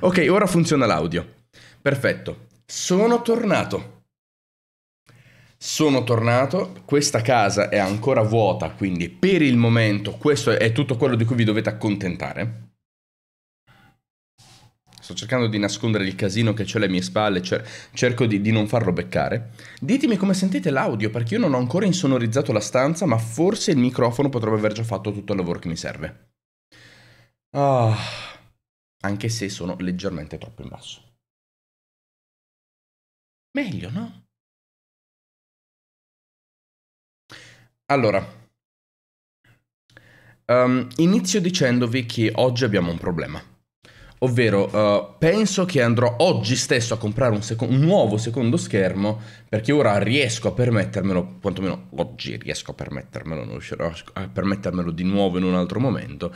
Ok, ora funziona l'audio. Perfetto. Sono tornato. Sono tornato, questa casa è ancora vuota, quindi per il momento questo è tutto quello di cui vi dovete accontentare. Sto cercando di nascondere il casino che c'è alle mie spalle, cer- cerco di, di non farlo beccare. Ditemi come sentite l'audio, perché io non ho ancora insonorizzato la stanza, ma forse il microfono potrebbe aver già fatto tutto il lavoro che mi serve. Ah... Oh anche se sono leggermente troppo in basso. Meglio, no? Allora, um, inizio dicendovi che oggi abbiamo un problema. Ovvero, uh, penso che andrò oggi stesso a comprare un, seco- un nuovo secondo schermo perché ora riesco a permettermelo, quantomeno oggi riesco a permettermelo, non riuscirò a permettermelo di nuovo in un altro momento.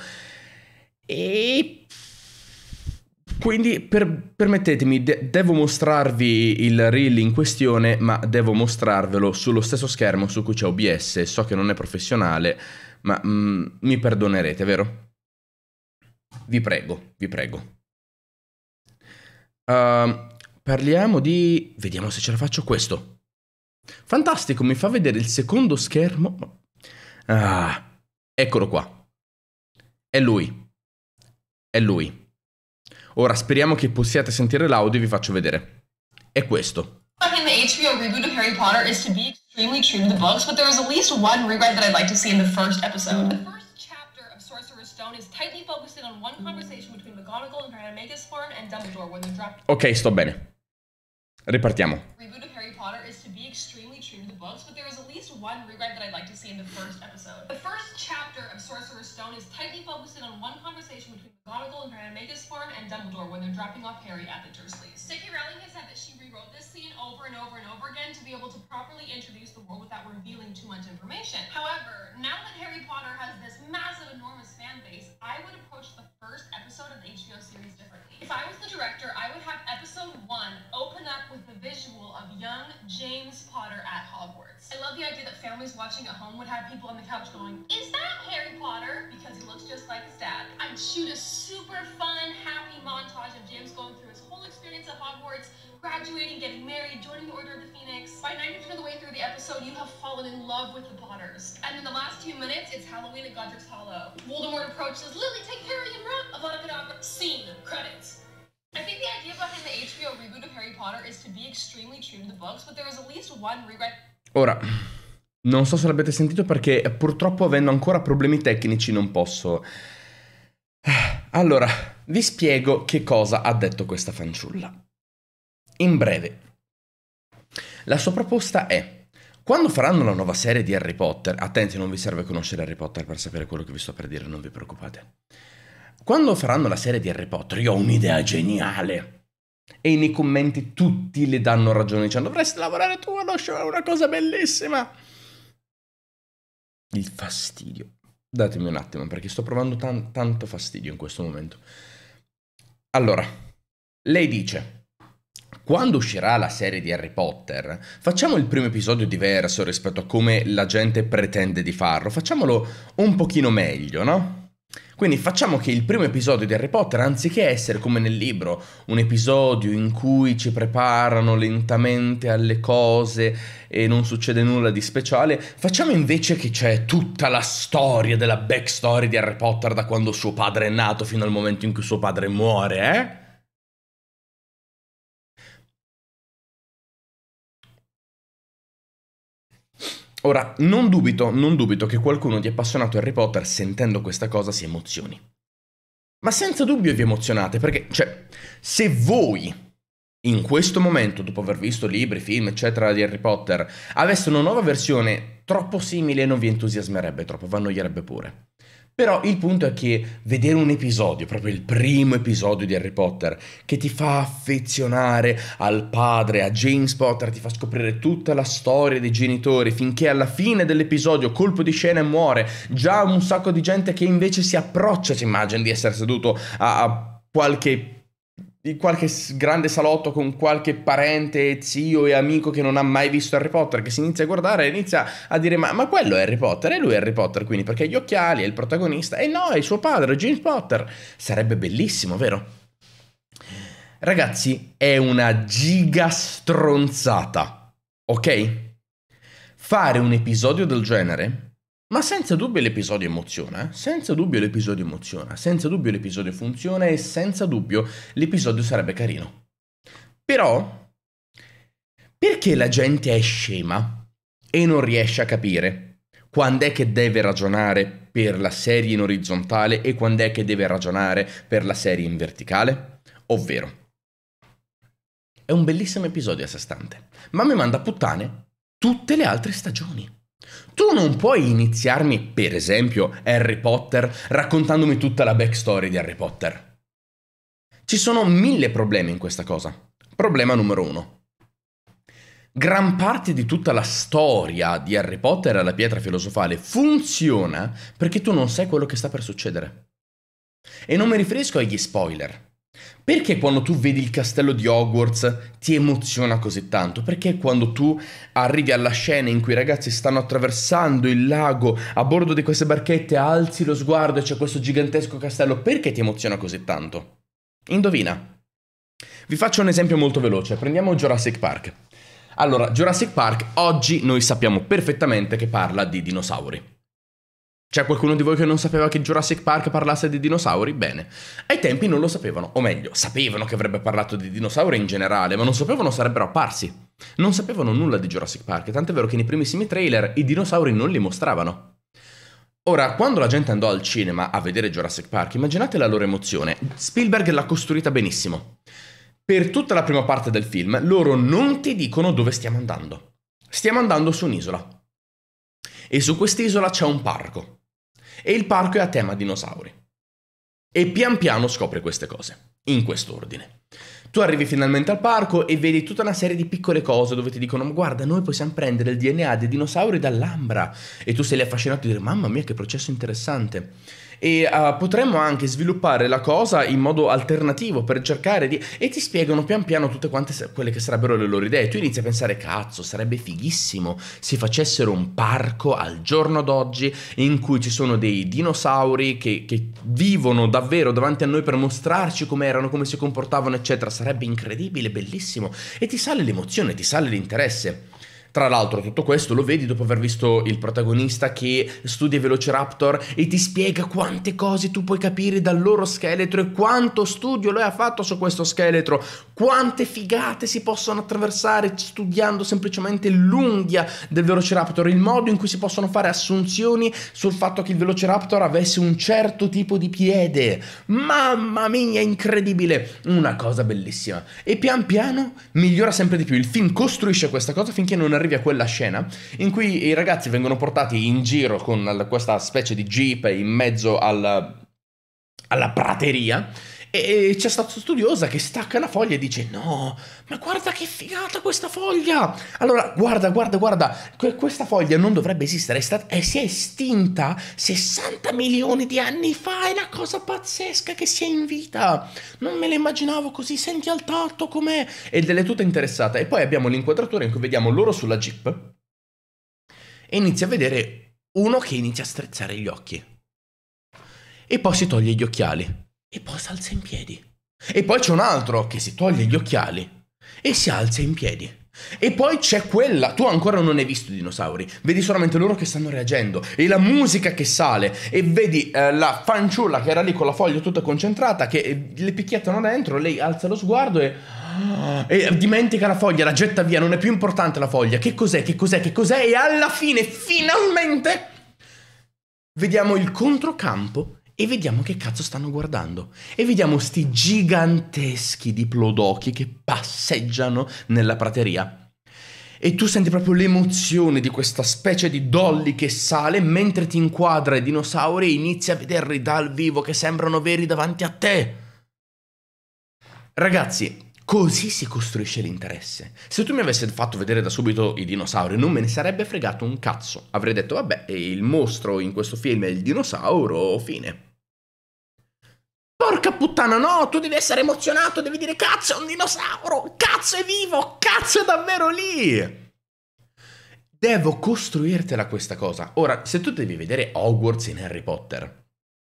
E quindi per, permettetemi, de- devo mostrarvi il reel in questione, ma devo mostrarvelo sullo stesso schermo su cui c'è OBS. So che non è professionale, ma mm, mi perdonerete, vero? Vi prego, vi prego. Uh, parliamo di... Vediamo se ce la faccio questo. Fantastico, mi fa vedere il secondo schermo. Ah, eccolo qua. È lui. È lui. Ora speriamo che possiate sentire l'audio e vi faccio vedere. È questo. In the HBO reboot of Harry Potter is to be extremely true to the books, but there is at least one rewrite that I'd like to see in the first episode. The first chapter of Sorcerer's Stone is tightly focused on one conversation between McGonagall and her Animagus form and Dumbledore when they're dropped. Ok, sto bene. Ripartiamo. one regret that I'd like to see in the first episode. The first chapter of Sorcerer's Stone is tightly focused in on one conversation between McGonagall and her Animagus form and Dumbledore when they're dropping off Harry at the Dursleys. Sticky Rowling has said that she rewrote this scene over and over and over again to be able to properly introduce the world without revealing too much information. However, now that Harry Potter has this massive, enormous fan base, I would approach the first episode of the HBO series differently. If I was the director, I would have episode one open up with the visual of young James Potter at Hogwarts. I love the idea that families watching at home would have people on the couch going, Is that Harry Potter? Because he looks just like his dad. I'd shoot a super fun, happy montage of James going through his whole experience at Hogwarts, graduating, getting married, joining the Order of the Phoenix. By 90% of the way through the episode, you have fallen in love with the Potters. And in the last few minutes, it's Halloween at Godric's Hollow. Voldemort approaches, Lily, take Harry and run! Avada Scene. Credits. I think the idea behind the HBO reboot of Harry Potter is to be extremely true to the books, but there is at least one regret. Ora. Non so se l'abbiate sentito perché purtroppo avendo ancora problemi tecnici non posso... Eh, allora, vi spiego che cosa ha detto questa fanciulla. In breve, la sua proposta è, quando faranno la nuova serie di Harry Potter, attenti non vi serve conoscere Harry Potter per sapere quello che vi sto per dire, non vi preoccupate. Quando faranno la serie di Harry Potter, io ho un'idea geniale. E nei commenti tutti le danno ragione dicendo dovresti lavorare tu allo show, è una cosa bellissima il fastidio. Datemi un attimo perché sto provando tan- tanto fastidio in questo momento. Allora, lei dice, quando uscirà la serie di Harry Potter, facciamo il primo episodio diverso rispetto a come la gente pretende di farlo, facciamolo un pochino meglio, no? Quindi facciamo che il primo episodio di Harry Potter, anziché essere come nel libro, un episodio in cui ci preparano lentamente alle cose e non succede nulla di speciale, facciamo invece che c'è tutta la storia della backstory di Harry Potter da quando suo padre è nato fino al momento in cui suo padre muore, eh? Ora, non dubito, non dubito che qualcuno di appassionato Harry Potter, sentendo questa cosa, si emozioni. Ma senza dubbio vi emozionate, perché, cioè, se voi, in questo momento, dopo aver visto libri, film, eccetera, di Harry Potter, aveste una nuova versione troppo simile non vi entusiasmerebbe troppo, vi annoierebbe pure. Però il punto è che vedere un episodio, proprio il primo episodio di Harry Potter, che ti fa affezionare al padre, a James Potter, ti fa scoprire tutta la storia dei genitori, finché alla fine dell'episodio, colpo di scena e muore, già un sacco di gente che invece si approccia, si immagina di essere seduto a, a qualche di qualche grande salotto con qualche parente, zio e amico che non ha mai visto Harry Potter, che si inizia a guardare e inizia a dire ma, ma quello è Harry Potter, e lui è Harry Potter, quindi perché ha gli occhiali, è il protagonista, e no, è suo padre, James Potter. Sarebbe bellissimo, vero? Ragazzi, è una gigastronzata, ok? Fare un episodio del genere ma senza dubbio l'episodio emoziona, eh. senza dubbio l'episodio emoziona, senza dubbio l'episodio funziona e senza dubbio l'episodio sarebbe carino. Però, perché la gente è scema e non riesce a capire quando è che deve ragionare per la serie in orizzontale e quando è che deve ragionare per la serie in verticale? Ovvero, è un bellissimo episodio a sé stante, ma mi manda puttane tutte le altre stagioni. Tu non puoi iniziarmi, per esempio, Harry Potter raccontandomi tutta la backstory di Harry Potter. Ci sono mille problemi in questa cosa. Problema numero uno. Gran parte di tutta la storia di Harry Potter alla pietra filosofale funziona perché tu non sai quello che sta per succedere. E non mi riferisco agli spoiler, perché quando tu vedi il castello di Hogwarts ti emoziona così tanto? Perché quando tu arrivi alla scena in cui i ragazzi stanno attraversando il lago a bordo di queste barchette, alzi lo sguardo e c'è questo gigantesco castello, perché ti emoziona così tanto? Indovina. Vi faccio un esempio molto veloce, prendiamo Jurassic Park. Allora, Jurassic Park oggi noi sappiamo perfettamente che parla di dinosauri. C'è cioè, qualcuno di voi che non sapeva che Jurassic Park parlasse di dinosauri? Bene. Ai tempi non lo sapevano, o meglio, sapevano che avrebbe parlato di dinosauri in generale, ma non sapevano sarebbero apparsi. Non sapevano nulla di Jurassic Park, tant'è vero che nei primissimi trailer i dinosauri non li mostravano. Ora, quando la gente andò al cinema a vedere Jurassic Park, immaginate la loro emozione. Spielberg l'ha costruita benissimo. Per tutta la prima parte del film, loro non ti dicono dove stiamo andando. Stiamo andando su un'isola. E su quest'isola c'è un parco e il parco è a tema dinosauri. E pian piano scopre queste cose, in quest'ordine. Tu arrivi finalmente al parco e vedi tutta una serie di piccole cose dove ti dicono: Guarda, noi possiamo prendere il DNA dei dinosauri dall'ambra. E tu sei lì affascinato e dire: Mamma mia, che processo interessante e uh, potremmo anche sviluppare la cosa in modo alternativo per cercare di... e ti spiegano pian piano tutte quante se... quelle che sarebbero le loro idee. Tu inizi a pensare, cazzo, sarebbe fighissimo se facessero un parco al giorno d'oggi in cui ci sono dei dinosauri che, che vivono davvero davanti a noi per mostrarci come erano, come si comportavano, eccetera. Sarebbe incredibile, bellissimo. E ti sale l'emozione, ti sale l'interesse. Tra l'altro tutto questo lo vedi dopo aver visto il protagonista che studia Velociraptor e ti spiega quante cose tu puoi capire dal loro scheletro e quanto studio lui ha fatto su questo scheletro, quante figate si possono attraversare studiando semplicemente l'unghia del Velociraptor, il modo in cui si possono fare assunzioni sul fatto che il Velociraptor avesse un certo tipo di piede. Mamma mia, incredibile! Una cosa bellissima. E pian piano migliora sempre di più. Il film costruisce questa cosa finché non arrivi a quella scena in cui i ragazzi vengono portati in giro con questa specie di jeep in mezzo alla, alla prateria e c'è stata studiosa che stacca una foglia e dice: No, ma guarda che figata questa foglia! Allora, guarda, guarda, guarda, questa foglia non dovrebbe esistere, è stata, è, eh, si è estinta 60 milioni di anni fa. È una cosa pazzesca che si è in vita. Non me la immaginavo così. Senti al tatto com'è. E delle tutta interessata. E poi abbiamo l'inquadratura in cui vediamo loro sulla jeep. E inizia a vedere uno che inizia a strizzare gli occhi. E poi si toglie gli occhiali e poi si alza in piedi. E poi c'è un altro che si toglie gli occhiali e si alza in piedi. E poi c'è quella, tu ancora non hai visto i dinosauri, vedi solamente loro che stanno reagendo e la musica che sale e vedi eh, la fanciulla che era lì con la foglia tutta concentrata che eh, le picchiettano dentro, lei alza lo sguardo e... Ah, e dimentica la foglia, la getta via, non è più importante la foglia, che cos'è, che cos'è, che cos'è e alla fine finalmente vediamo il controcampo e vediamo che cazzo stanno guardando. E vediamo sti giganteschi diplodochi che passeggiano nella prateria. E tu senti proprio l'emozione di questa specie di dolly che sale mentre ti inquadra i dinosauri e inizi a vederli dal vivo che sembrano veri davanti a te. Ragazzi, Così si costruisce l'interesse. Se tu mi avessi fatto vedere da subito i dinosauri, non me ne sarebbe fregato un cazzo. Avrei detto, vabbè, il mostro in questo film è il dinosauro, fine. Porca puttana, no, tu devi essere emozionato, devi dire cazzo è un dinosauro, cazzo è vivo, cazzo è davvero lì. Devo costruirtela questa cosa. Ora, se tu devi vedere Hogwarts in Harry Potter,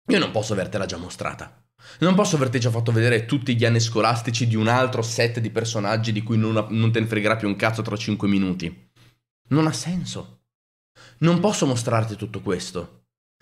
io non posso avertela già mostrata. Non posso averti già fatto vedere tutti gli anni scolastici di un altro set di personaggi di cui non, non te ne fregherà più un cazzo tra 5 minuti. Non ha senso. Non posso mostrarti tutto questo.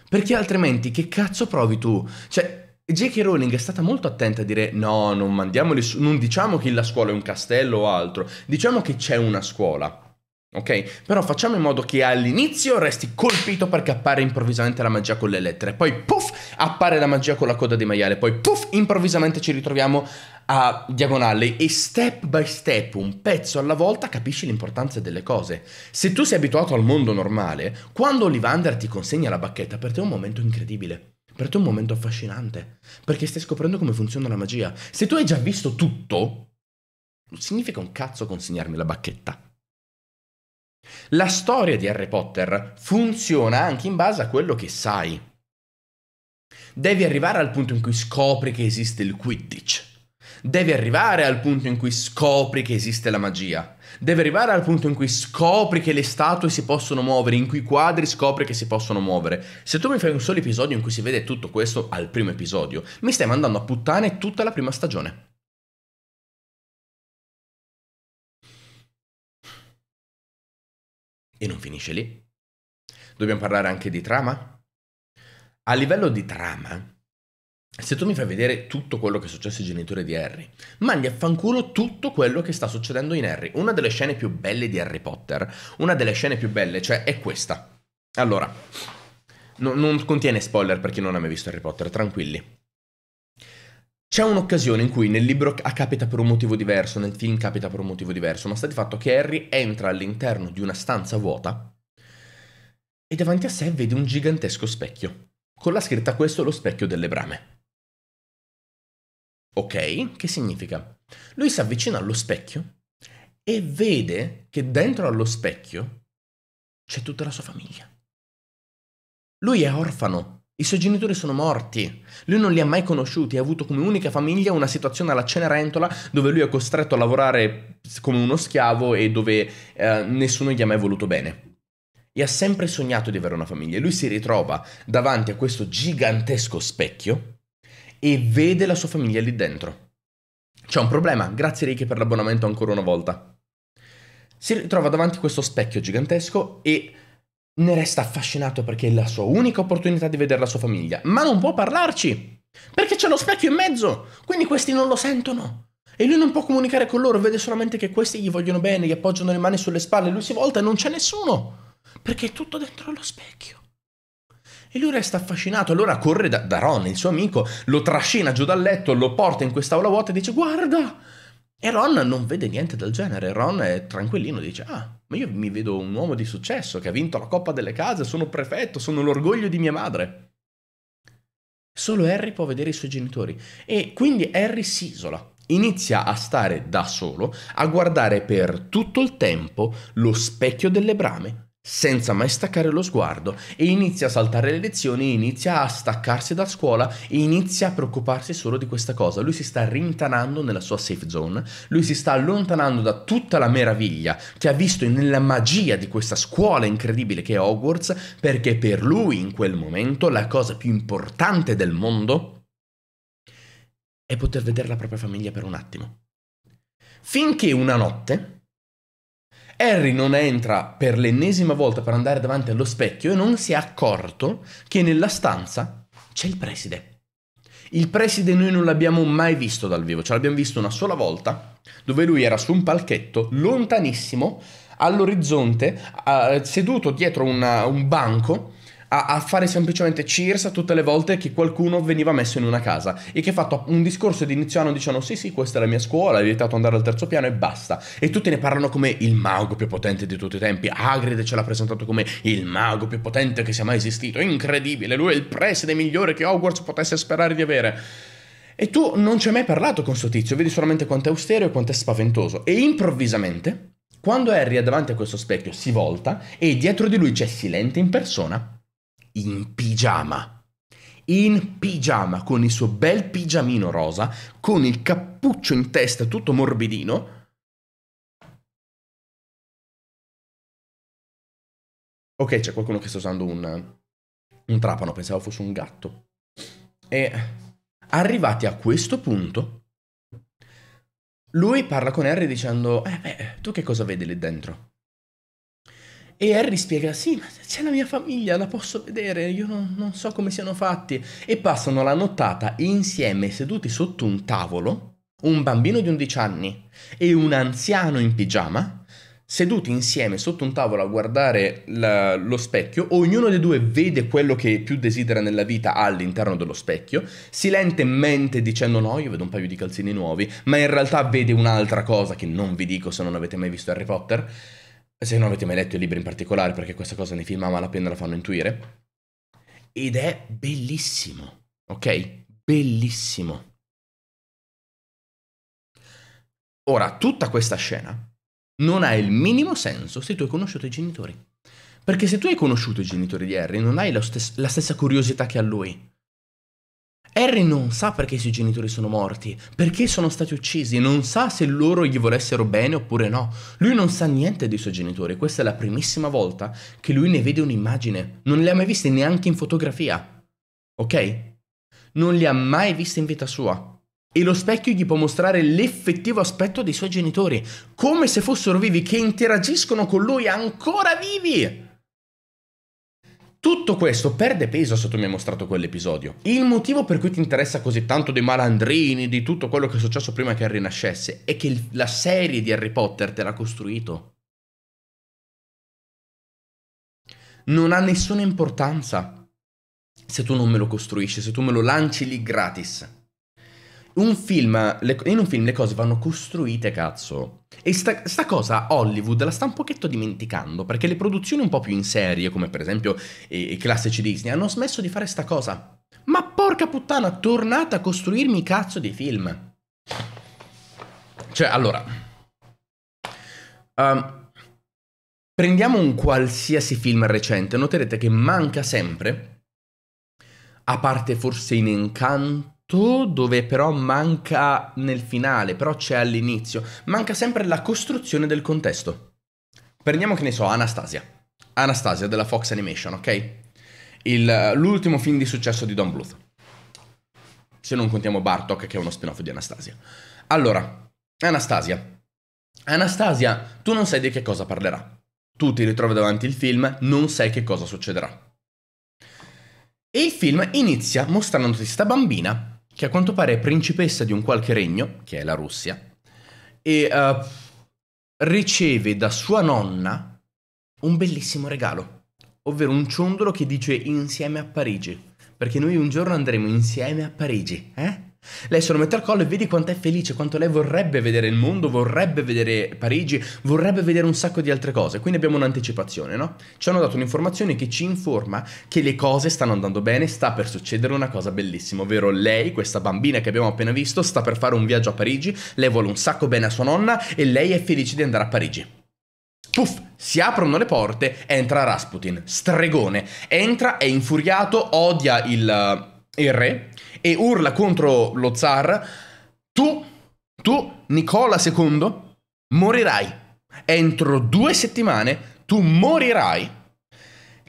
Perché altrimenti che cazzo provi tu? Cioè, J.K. Rowling è stata molto attenta a dire no, non mandiamoli su, non diciamo che la scuola è un castello o altro, diciamo che c'è una scuola. Ok? Però facciamo in modo che all'inizio resti colpito perché appare improvvisamente la magia con le lettere, poi puff appare la magia con la coda di maiale, poi puff improvvisamente ci ritroviamo a diagonale e step by step, un pezzo alla volta, capisci l'importanza delle cose. Se tu sei abituato al mondo normale, quando Olivander ti consegna la bacchetta, per te è un momento incredibile. Per te è un momento affascinante, perché stai scoprendo come funziona la magia. Se tu hai già visto tutto, non significa un cazzo consegnarmi la bacchetta. La storia di Harry Potter funziona anche in base a quello che sai. Devi arrivare al punto in cui scopri che esiste il Quidditch. Devi arrivare al punto in cui scopri che esiste la magia. Devi arrivare al punto in cui scopri che le statue si possono muovere, in cui i quadri scopri che si possono muovere. Se tu mi fai un solo episodio in cui si vede tutto questo al primo episodio, mi stai mandando a puttane tutta la prima stagione. E non finisce lì. Dobbiamo parlare anche di trama? A livello di trama, se tu mi fai vedere tutto quello che è successo ai genitori di Harry, mandi a fanculo tutto quello che sta succedendo in Harry. Una delle scene più belle di Harry Potter, una delle scene più belle, cioè è questa. Allora, no, non contiene spoiler per chi non ha mai visto Harry Potter, tranquilli. C'è un'occasione in cui nel libro capita per un motivo diverso, nel film capita per un motivo diverso, ma sta di fatto che Harry entra all'interno di una stanza vuota e davanti a sé vede un gigantesco specchio, con la scritta questo è lo specchio delle brame. Ok, che significa? Lui si avvicina allo specchio e vede che dentro allo specchio c'è tutta la sua famiglia. Lui è orfano i suoi genitori sono morti. Lui non li ha mai conosciuti, ha avuto come unica famiglia una situazione alla Cenerentola dove lui è costretto a lavorare come uno schiavo e dove eh, nessuno gli ha mai voluto bene. E ha sempre sognato di avere una famiglia. Lui si ritrova davanti a questo gigantesco specchio e vede la sua famiglia lì dentro. C'è un problema, grazie Ricky per l'abbonamento ancora una volta. Si ritrova davanti a questo specchio gigantesco e ne resta affascinato perché è la sua unica opportunità di vedere la sua famiglia, ma non può parlarci, perché c'è lo specchio in mezzo, quindi questi non lo sentono. E lui non può comunicare con loro, vede solamente che questi gli vogliono bene, gli appoggiano le mani sulle spalle, lui si volta e non c'è nessuno, perché è tutto dentro lo specchio. E lui resta affascinato, allora corre da, da Ron, il suo amico, lo trascina giù dal letto, lo porta in quest'aula vuota e dice guarda! E Ron non vede niente del genere, Ron è tranquillino, dice ah, ma io mi vedo un uomo di successo che ha vinto la Coppa delle Case, sono prefetto, sono l'orgoglio di mia madre. Solo Harry può vedere i suoi genitori e quindi Harry si isola. Inizia a stare da solo, a guardare per tutto il tempo lo specchio delle brame, senza mai staccare lo sguardo e inizia a saltare le lezioni, inizia a staccarsi da scuola e inizia a preoccuparsi solo di questa cosa. Lui si sta rintanando nella sua safe zone, lui si sta allontanando da tutta la meraviglia che ha visto nella magia di questa scuola incredibile che è Hogwarts, perché per lui in quel momento la cosa più importante del mondo è poter vedere la propria famiglia per un attimo. Finché una notte Harry non entra per l'ennesima volta per andare davanti allo specchio e non si è accorto che nella stanza c'è il preside. Il preside noi non l'abbiamo mai visto dal vivo, ce l'abbiamo visto una sola volta, dove lui era su un palchetto, lontanissimo, all'orizzonte, eh, seduto dietro una, un banco, a, a, fare semplicemente cheers tutte le volte che qualcuno veniva messo in una casa e che ha fatto un discorso di inizio anno dicendo sì sì questa è la mia scuola, è vietato andare al terzo piano e basta e tutti ne parlano come il mago più potente di tutti i tempi, Hagrid ce l'ha presentato come il mago più potente che sia mai esistito, incredibile, lui è il preside migliore che Hogwarts potesse sperare di avere. E tu non ci hai mai parlato con sto tizio, vedi solamente quanto è austero e quanto è spaventoso. E improvvisamente, quando Harry è davanti a questo specchio, si volta e dietro di lui c'è Silente in persona in pigiama. In pigiama, con il suo bel pigiamino rosa, con il cappuccio in testa tutto morbidino. Ok, c'è qualcuno che sta usando un, un trapano, pensavo fosse un gatto. E arrivati a questo punto, lui parla con Harry dicendo, eh beh, tu che cosa vedi lì dentro? E Harry spiega, sì, ma c'è la mia famiglia, la posso vedere, io non, non so come siano fatti. E passano la nottata insieme, seduti sotto un tavolo, un bambino di 11 anni e un anziano in pigiama, seduti insieme sotto un tavolo a guardare la, lo specchio, ognuno dei due vede quello che più desidera nella vita all'interno dello specchio, silentemente dicendo no, io vedo un paio di calzini nuovi, ma in realtà vede un'altra cosa che non vi dico se non avete mai visto Harry Potter se non avete mai letto i libri in particolare, perché questa cosa nei film a malapena la fanno intuire, ed è bellissimo, ok? Bellissimo. Ora, tutta questa scena non ha il minimo senso se tu hai conosciuto i genitori. Perché se tu hai conosciuto i genitori di Harry, non hai la, stes- la stessa curiosità che ha lui. Harry non sa perché i suoi genitori sono morti, perché sono stati uccisi, non sa se loro gli volessero bene oppure no. Lui non sa niente dei suoi genitori, questa è la primissima volta che lui ne vede un'immagine. Non le ha mai viste neanche in fotografia. Ok? Non le ha mai viste in vita sua. E lo specchio gli può mostrare l'effettivo aspetto dei suoi genitori, come se fossero vivi, che interagiscono con lui ancora vivi. Tutto questo perde peso se tu mi hai mostrato quell'episodio. Il motivo per cui ti interessa così tanto dei malandrini, di tutto quello che è successo prima che Harry nascesse, è che la serie di Harry Potter te l'ha costruito. Non ha nessuna importanza se tu non me lo costruisci, se tu me lo lanci lì gratis un film, le, in un film le cose vanno costruite, cazzo. E sta, sta, cosa Hollywood la sta un pochetto dimenticando, perché le produzioni un po' più in serie, come per esempio i, i classici Disney, hanno smesso di fare sta cosa. Ma porca puttana, tornate a costruirmi cazzo di film. Cioè, allora... Um, prendiamo un qualsiasi film recente, noterete che manca sempre, a parte forse in Encanto, dove però manca nel finale, però c'è all'inizio. Manca sempre la costruzione del contesto. Prendiamo che ne so, Anastasia. Anastasia della Fox Animation, ok? Il, eh, l'ultimo film di successo di Don Bluth. Se non contiamo Bartok, che è uno spin-off di Anastasia. Allora, Anastasia. Anastasia, tu non sai di che cosa parlerà. Tu ti ritrovi davanti il film, non sai che cosa succederà. E il film inizia mostrandoti questa bambina che a quanto pare è principessa di un qualche regno, che è la Russia, e uh, riceve da sua nonna un bellissimo regalo, ovvero un ciondolo che dice insieme a Parigi, perché noi un giorno andremo insieme a Parigi, eh? Lei se lo mette al collo e vedi quanto è felice, quanto lei vorrebbe vedere il mondo, vorrebbe vedere Parigi, vorrebbe vedere un sacco di altre cose. Quindi abbiamo un'anticipazione, no? Ci hanno dato un'informazione che ci informa che le cose stanno andando bene, sta per succedere una cosa bellissima, ovvero lei, questa bambina che abbiamo appena visto, sta per fare un viaggio a Parigi, lei vuole un sacco bene a sua nonna e lei è felice di andare a Parigi. Puff, si aprono le porte, entra Rasputin, stregone, entra, è infuriato, odia il il re e urla contro lo zar, tu, tu, Nicola II, morirai. Entro due settimane tu morirai.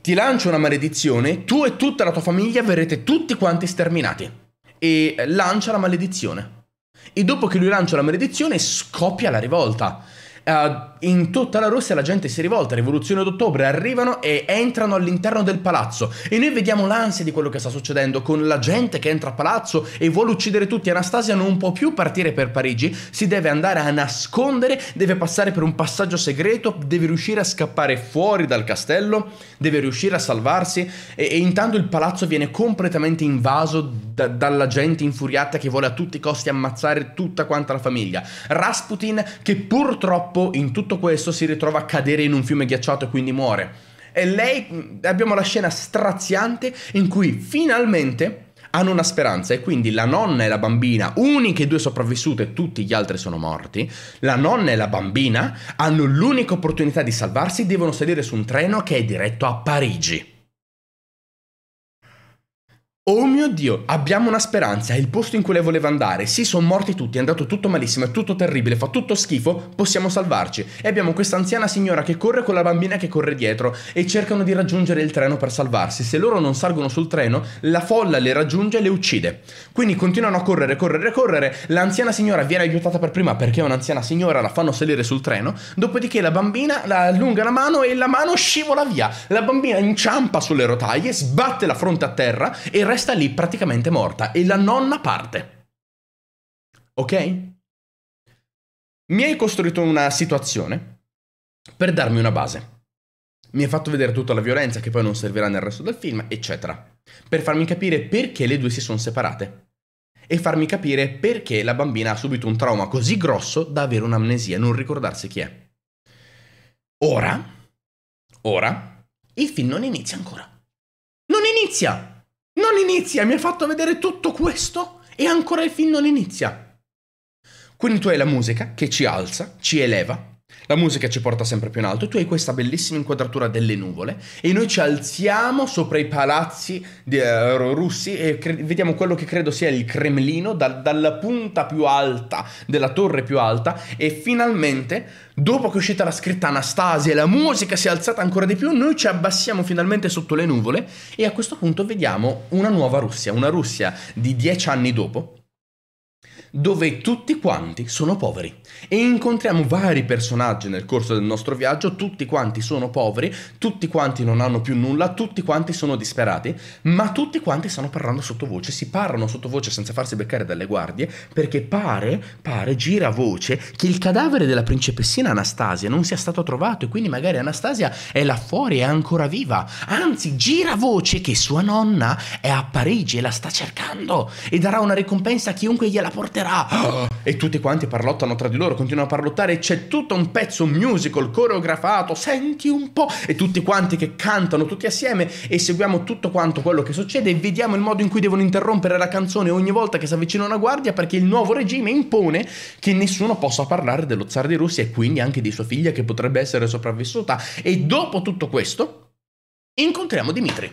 Ti lancio una maledizione, tu e tutta la tua famiglia verrete tutti quanti sterminati. E lancia la maledizione. E dopo che lui lancia la maledizione scoppia la rivolta. Uh, in tutta la Russia la gente si è rivolta, rivoluzione d'ottobre, arrivano e entrano all'interno del palazzo e noi vediamo l'ansia di quello che sta succedendo con la gente che entra a palazzo e vuole uccidere tutti. Anastasia non può più partire per Parigi, si deve andare a nascondere, deve passare per un passaggio segreto, deve riuscire a scappare fuori dal castello, deve riuscire a salvarsi e, e intanto il palazzo viene completamente invaso da, dalla gente infuriata che vuole a tutti i costi ammazzare tutta quanta la famiglia. Rasputin che purtroppo purtroppo in tutto questo si ritrova a cadere in un fiume ghiacciato e quindi muore. E lei, abbiamo la scena straziante in cui finalmente hanno una speranza e quindi la nonna e la bambina, uniche due sopravvissute, tutti gli altri sono morti, la nonna e la bambina hanno l'unica opportunità di salvarsi, devono salire su un treno che è diretto a Parigi. Oh mio Dio, abbiamo una speranza, è il posto in cui lei voleva andare. Sì, sono morti tutti, è andato tutto malissimo, è tutto terribile, fa tutto schifo, possiamo salvarci. E abbiamo questa anziana signora che corre con la bambina che corre dietro e cercano di raggiungere il treno per salvarsi. Se loro non salgono sul treno, la folla le raggiunge e le uccide. Quindi continuano a correre, correre, correre. L'anziana signora viene aiutata per prima perché è un'anziana signora, la fanno salire sul treno. Dopodiché la bambina la allunga la mano e la mano scivola via. La bambina inciampa sulle rotaie, sbatte la fronte a terra e resta resta lì praticamente morta e la nonna parte. Ok? Mi hai costruito una situazione per darmi una base. Mi hai fatto vedere tutta la violenza che poi non servirà nel resto del film, eccetera. Per farmi capire perché le due si sono separate. E farmi capire perché la bambina ha subito un trauma così grosso da avere un'amnesia e non ricordarsi chi è. Ora, ora, il film non inizia ancora. Non inizia! Non inizia, mi ha fatto vedere tutto questo e ancora il film non inizia. Quindi tu hai la musica che ci alza, ci eleva, la musica ci porta sempre più in alto. Tu hai questa bellissima inquadratura delle nuvole e noi ci alziamo sopra i palazzi di, uh, russi e cre- vediamo quello che credo sia il Cremlino da- dalla punta più alta, della torre più alta e finalmente, dopo che è uscita la scritta Anastasia e la musica si è alzata ancora di più, noi ci abbassiamo finalmente sotto le nuvole e a questo punto vediamo una nuova Russia, una Russia di dieci anni dopo, dove tutti quanti sono poveri. E incontriamo vari personaggi nel corso del nostro viaggio, tutti quanti sono poveri, tutti quanti non hanno più nulla, tutti quanti sono disperati, ma tutti quanti stanno parlando sottovoce, si parlano sottovoce senza farsi beccare dalle guardie, perché pare, pare, gira voce che il cadavere della principessina Anastasia non sia stato trovato e quindi magari Anastasia è là fuori, è ancora viva. Anzi, gira voce che sua nonna è a Parigi e la sta cercando e darà una ricompensa a chiunque gliela porterà parlotterà. E tutti quanti parlottano tra di loro, continuano a parlottare e c'è tutto un pezzo musical coreografato, senti un po', e tutti quanti che cantano tutti assieme e seguiamo tutto quanto quello che succede e vediamo il modo in cui devono interrompere la canzone ogni volta che si avvicina una guardia perché il nuovo regime impone che nessuno possa parlare dello zar di Russia e quindi anche di sua figlia che potrebbe essere sopravvissuta. E dopo tutto questo incontriamo Dimitri.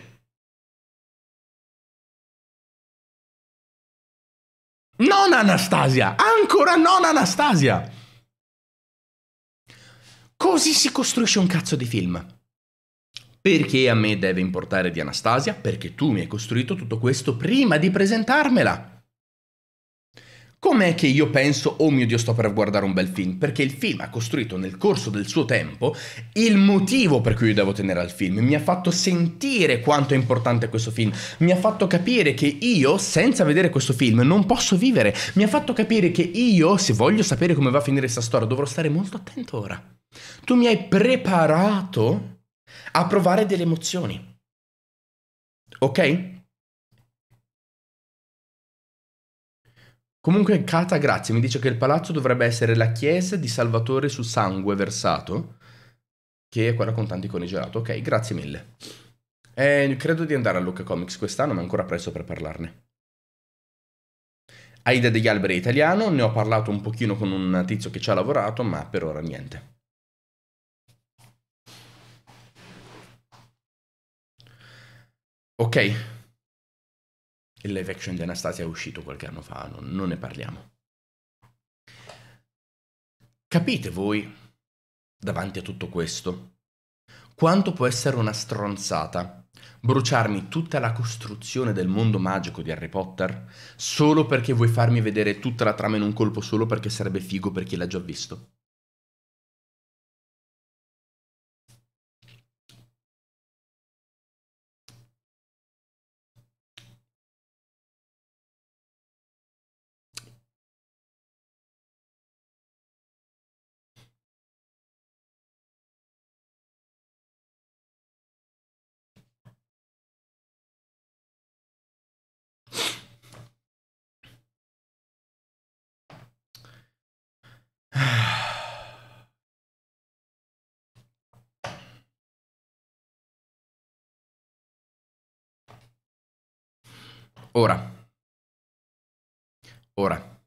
non Anastasia, ancora non Anastasia. Così si costruisce un cazzo di film. Perché a me deve importare di Anastasia? Perché tu mi hai costruito tutto questo prima di presentarmela. Com'è che io penso, oh mio Dio, sto per guardare un bel film? Perché il film ha costruito nel corso del suo tempo il motivo per cui io devo tenere al film, mi ha fatto sentire quanto è importante questo film, mi ha fatto capire che io, senza vedere questo film, non posso vivere, mi ha fatto capire che io, se voglio sapere come va a finire questa storia, dovrò stare molto attento ora. Tu mi hai preparato a provare delle emozioni. Ok? Comunque Cata, grazie, mi dice che il palazzo dovrebbe essere la chiesa di Salvatore su sangue versato, che è quella con tanti coni gelato. Ok, grazie mille. Eh, credo di andare a Luca Comics quest'anno, ma è ancora presto per parlarne. Aida degli alberi italiano, ne ho parlato un pochino con un tizio che ci ha lavorato, ma per ora niente. Ok, il live action di Anastasia è uscito qualche anno fa, non, non ne parliamo. Capite voi, davanti a tutto questo, quanto può essere una stronzata bruciarmi tutta la costruzione del mondo magico di Harry Potter solo perché vuoi farmi vedere tutta la trama in un colpo solo perché sarebbe figo per chi l'ha già visto? Ora, ora,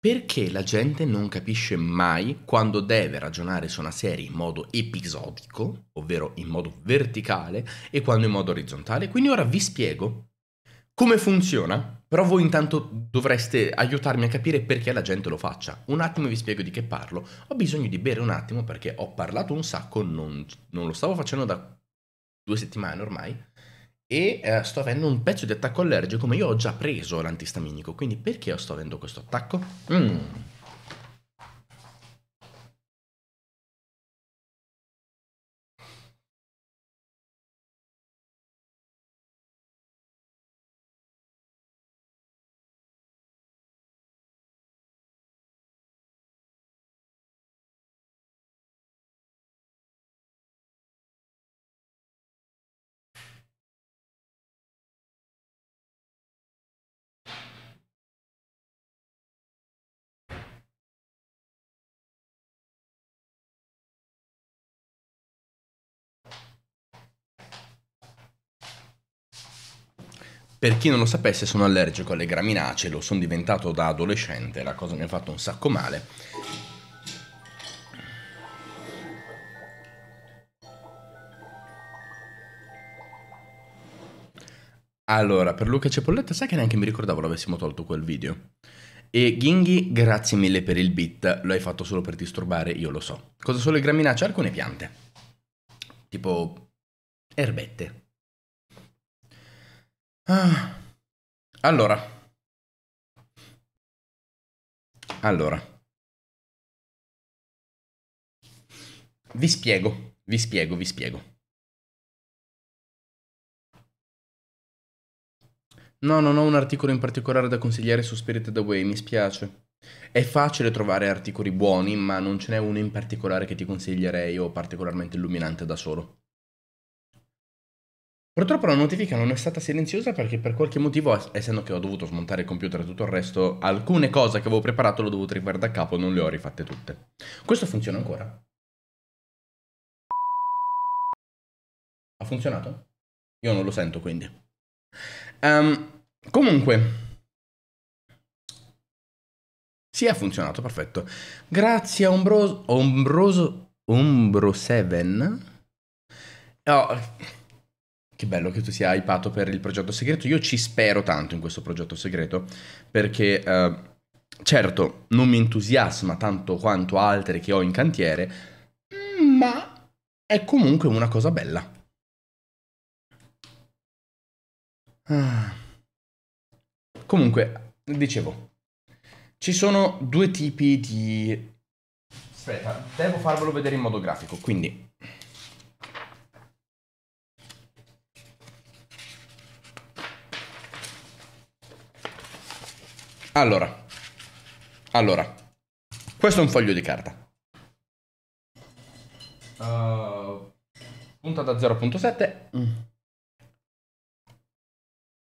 perché la gente non capisce mai quando deve ragionare su una serie in modo episodico, ovvero in modo verticale, e quando in modo orizzontale? Quindi ora vi spiego come funziona, però voi intanto dovreste aiutarmi a capire perché la gente lo faccia. Un attimo vi spiego di che parlo. Ho bisogno di bere un attimo perché ho parlato un sacco, non, non lo stavo facendo da due settimane ormai e eh, sto avendo un pezzo di attacco allergico, ma io ho già preso l'antistaminico, quindi perché sto avendo questo attacco? Mmm. Per chi non lo sapesse, sono allergico alle graminacee, lo sono diventato da adolescente, la cosa mi ha fatto un sacco male. Allora, per Luca Cepolletta, sai che neanche mi ricordavo l'avessimo tolto quel video. E Ginghi, grazie mille per il beat, lo hai fatto solo per disturbare, io lo so. Cosa sono le graminacee? Alcune piante, tipo erbette, Ah. Allora. Allora. Vi spiego, vi spiego, vi spiego. No, non ho un articolo in particolare da consigliare su Spirited Away, mi spiace. È facile trovare articoli buoni, ma non ce n'è uno in particolare che ti consiglierei o particolarmente illuminante da solo. Purtroppo la notifica non è stata silenziosa perché per qualche motivo, essendo che ho dovuto smontare il computer e tutto il resto, alcune cose che avevo preparato le ho dovute rifare da capo, non le ho rifatte tutte. Questo funziona ancora. Ha funzionato? Io non lo sento quindi. Um, comunque... Sì, ha funzionato, perfetto. Grazie a Ombroso... Ombroso... Ombro 7? Oh... Che bello che tu sia hypato per il progetto segreto. Io ci spero tanto in questo progetto segreto perché eh, certo non mi entusiasma tanto quanto altre che ho in cantiere, ma è comunque una cosa bella. Ah. Comunque, dicevo, ci sono due tipi di... Aspetta, devo farvelo vedere in modo grafico, quindi Allora, allora, questo è un foglio di carta. Uh, punta da 0.7. Mm.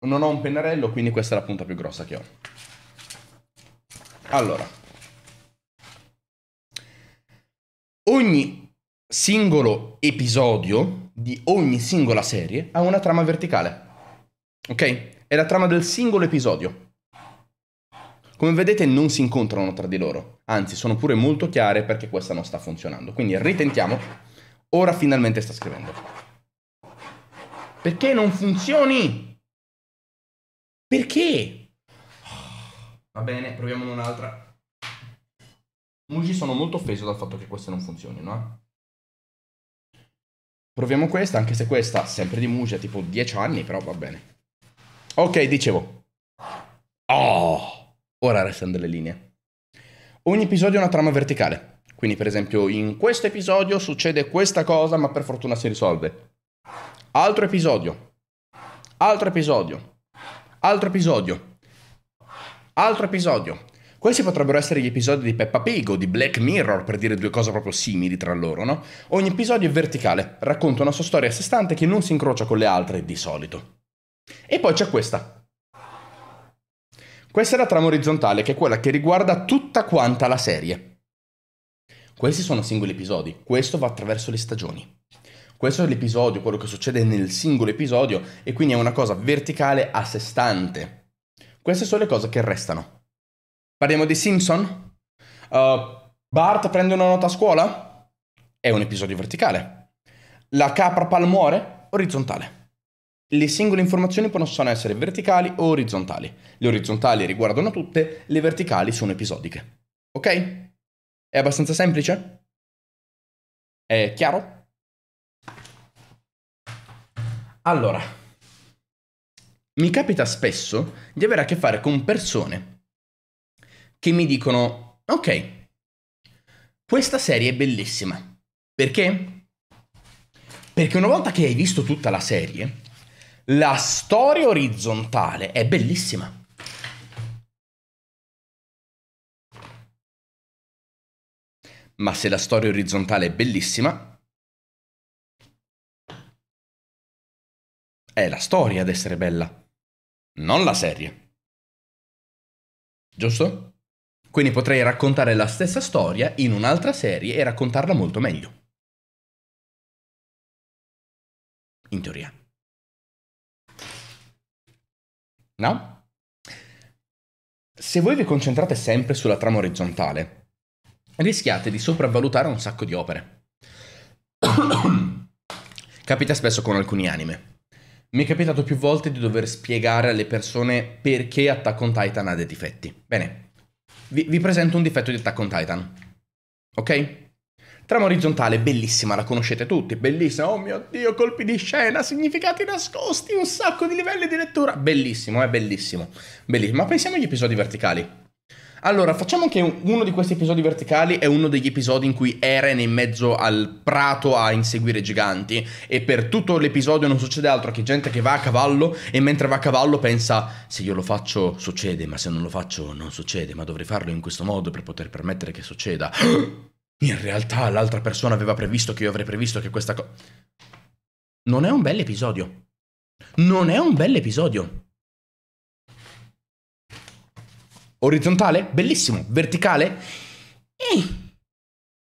Non ho un pennarello, quindi questa è la punta più grossa che ho. Allora, ogni singolo episodio di ogni singola serie ha una trama verticale. Ok? È la trama del singolo episodio. Come vedete non si incontrano tra di loro, anzi sono pure molto chiare perché questa non sta funzionando. Quindi ritentiamo, ora finalmente sta scrivendo. Perché non funzioni? Perché? Va bene, proviamone un'altra. Muji sono molto offeso dal fatto che queste non funzionino. Eh? Proviamo questa, anche se questa, sempre di Muji, ha tipo 10 anni, però va bene. Ok, dicevo. Oh! Ora restano delle linee. Ogni episodio è una trama verticale. Quindi, per esempio, in questo episodio succede questa cosa, ma per fortuna si risolve. Altro episodio. Altro episodio. Altro episodio. Altro episodio. Questi potrebbero essere gli episodi di Peppa Pig o di Black Mirror, per dire due cose proprio simili tra loro, no? Ogni episodio è verticale, racconta una sua storia a sé stante che non si incrocia con le altre di solito. E poi c'è questa, questa è la trama orizzontale, che è quella che riguarda tutta quanta la serie. Questi sono singoli episodi, questo va attraverso le stagioni. Questo è l'episodio, quello che succede nel singolo episodio, e quindi è una cosa verticale a sé stante. Queste sono le cose che restano. Parliamo di Simpson? Uh, Bart prende una nota a scuola? È un episodio verticale. La capra pal Orizzontale. Le singole informazioni possono essere verticali o orizzontali. Le orizzontali riguardano tutte, le verticali sono episodiche. Ok? È abbastanza semplice? È chiaro? Allora, mi capita spesso di avere a che fare con persone che mi dicono, ok, questa serie è bellissima. Perché? Perché una volta che hai visto tutta la serie, la storia orizzontale è bellissima. Ma se la storia orizzontale è bellissima, è la storia ad essere bella, non la serie. Giusto? Quindi potrei raccontare la stessa storia in un'altra serie e raccontarla molto meglio. In teoria. no? Se voi vi concentrate sempre sulla trama orizzontale, rischiate di sopravvalutare un sacco di opere. Capita spesso con alcuni anime. Mi è capitato più volte di dover spiegare alle persone perché Attack on Titan ha dei difetti. Bene, vi, vi presento un difetto di Attack on Titan. Ok? Trama orizzontale, bellissima, la conoscete tutti, bellissima, oh mio Dio, colpi di scena, significati nascosti, un sacco di livelli di lettura, bellissimo, è eh? bellissimo, bellissimo. Ma pensiamo agli episodi verticali. Allora, facciamo che uno di questi episodi verticali è uno degli episodi in cui Eren è in mezzo al prato a inseguire giganti e per tutto l'episodio non succede altro che gente che va a cavallo e mentre va a cavallo pensa se io lo faccio succede, ma se non lo faccio non succede, ma dovrei farlo in questo modo per poter permettere che succeda. in realtà l'altra persona aveva previsto che io avrei previsto che questa cosa... Non è un bel episodio. Non è un bel episodio. Orizzontale? Bellissimo. Verticale? Eh.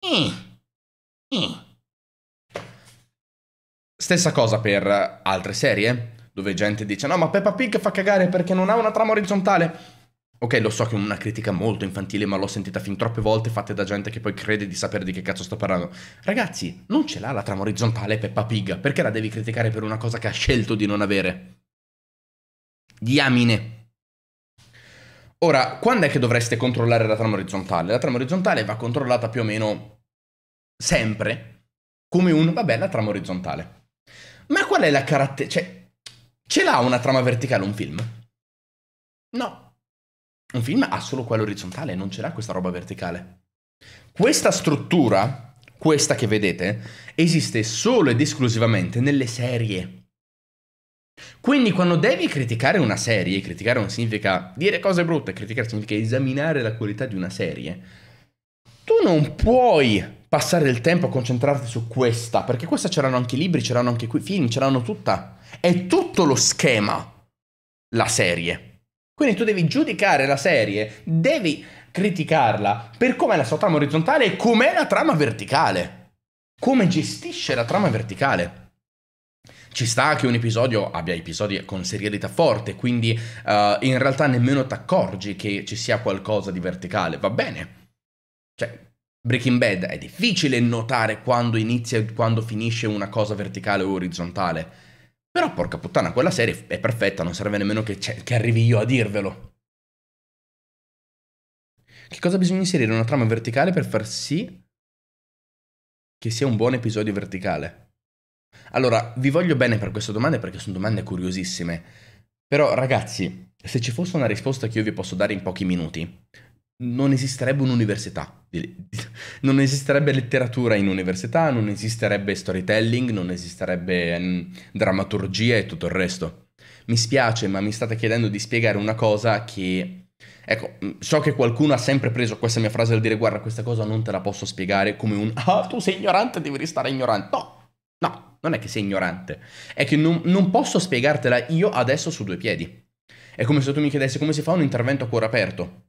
Eh. Eh. Stessa cosa per altre serie, eh, dove gente dice no ma Peppa Pig fa cagare perché non ha una trama orizzontale. Ok, lo so che è una critica molto infantile, ma l'ho sentita fin troppe volte fatte da gente che poi crede di sapere di che cazzo sto parlando. Ragazzi, non ce l'ha la trama orizzontale Peppa Pig, perché la devi criticare per una cosa che ha scelto di non avere? Diamine. Ora, quando è che dovreste controllare la trama orizzontale? La trama orizzontale va controllata più o meno sempre come un, vabbè, la trama orizzontale. Ma qual è la caratteristica? Cioè, ce l'ha una trama verticale un film? No un film ha solo quello orizzontale, non ce l'ha questa roba verticale. Questa struttura, questa che vedete, esiste solo ed esclusivamente nelle serie. Quindi quando devi criticare una serie, criticare non significa dire cose brutte, criticare significa esaminare la qualità di una serie, tu non puoi passare il tempo a concentrarti su questa, perché questa c'erano anche libri, c'erano anche qui film, c'erano tutta. È tutto lo schema, la serie. Quindi tu devi giudicare la serie, devi criticarla per com'è la sua trama orizzontale e com'è la trama verticale. Come gestisce la trama verticale. Ci sta che un episodio abbia episodi con serialità forte, quindi uh, in realtà nemmeno ti accorgi che ci sia qualcosa di verticale, va bene. Cioè, Breaking Bad è difficile notare quando inizia e quando finisce una cosa verticale o orizzontale però porca puttana, quella serie è perfetta, non serve nemmeno che, cioè, che arrivi io a dirvelo. Che cosa bisogna inserire in una trama verticale per far sì che sia un buon episodio verticale? Allora, vi voglio bene per queste domande perché sono domande curiosissime. Però ragazzi, se ci fosse una risposta che io vi posso dare in pochi minuti, non esisterebbe un'università, non esisterebbe letteratura in università, non esisterebbe storytelling, non esisterebbe mh, mm, drammaturgia e tutto il resto. Mi spiace, ma mi state chiedendo di spiegare una cosa che... Ecco, mm, so che qualcuno ha sempre preso questa mia frase al dire guarda, questa cosa non te la posso spiegare come un ah, tu sei ignorante, devi restare ignorante. No, no, non è che sei ignorante, è che non, non posso spiegartela io adesso su due piedi. È come se tu mi chiedessi come si fa un intervento a cuore aperto.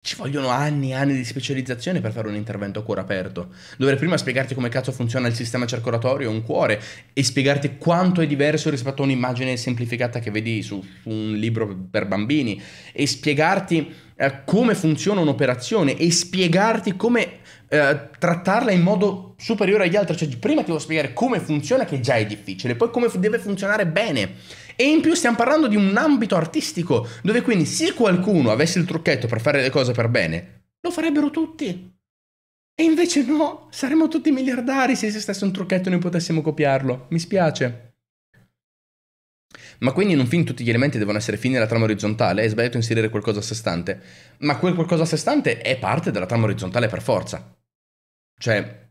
Ci vogliono anni e anni di specializzazione per fare un intervento a cuore aperto. Dovrei prima spiegarti come cazzo funziona il sistema circolatorio, un cuore, e spiegarti quanto è diverso rispetto a un'immagine semplificata che vedi su, un libro per bambini, e spiegarti eh, come funziona un'operazione, e spiegarti come eh, trattarla in modo superiore agli altri. Cioè, prima ti devo spiegare come funziona, che già è difficile, poi come deve funzionare bene e in più stiamo parlando di un ambito artistico, dove quindi se qualcuno avesse il trucchetto per fare le cose per bene, lo farebbero tutti. E invece no, saremmo tutti miliardari se esistesse un trucchetto e noi potessimo copiarlo. Mi spiace. Ma quindi in un film tutti gli elementi devono essere fini alla trama orizzontale? È sbagliato inserire qualcosa a sé stante. Ma quel qualcosa a sé stante è parte della trama orizzontale per forza. Cioè,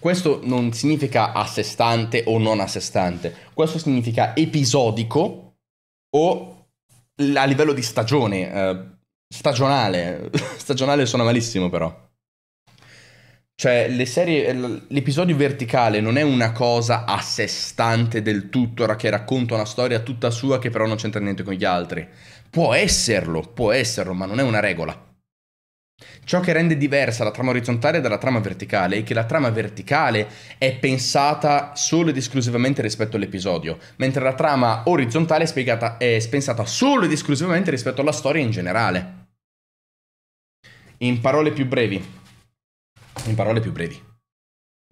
questo non significa a sé stante o non a sé stante, questo significa episodico o a livello di stagione, eh, stagionale. stagionale suona malissimo però. Cioè, serie, l'episodio verticale non è una cosa a sé stante del tutto, che racconta una storia tutta sua che però non c'entra niente con gli altri. Può esserlo, può esserlo, ma non è una regola. Ciò che rende diversa la trama orizzontale dalla trama verticale è che la trama verticale è pensata solo ed esclusivamente rispetto all'episodio, mentre la trama orizzontale è, spiegata, è pensata solo ed esclusivamente rispetto alla storia in generale. In parole più brevi. In parole più brevi.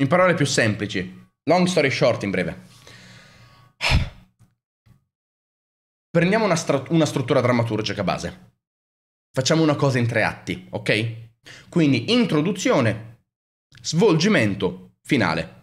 In parole più semplici. Long story short, in breve. Prendiamo una, str- una struttura drammaturgica base Facciamo una cosa in tre atti, ok? Quindi introduzione, svolgimento, finale.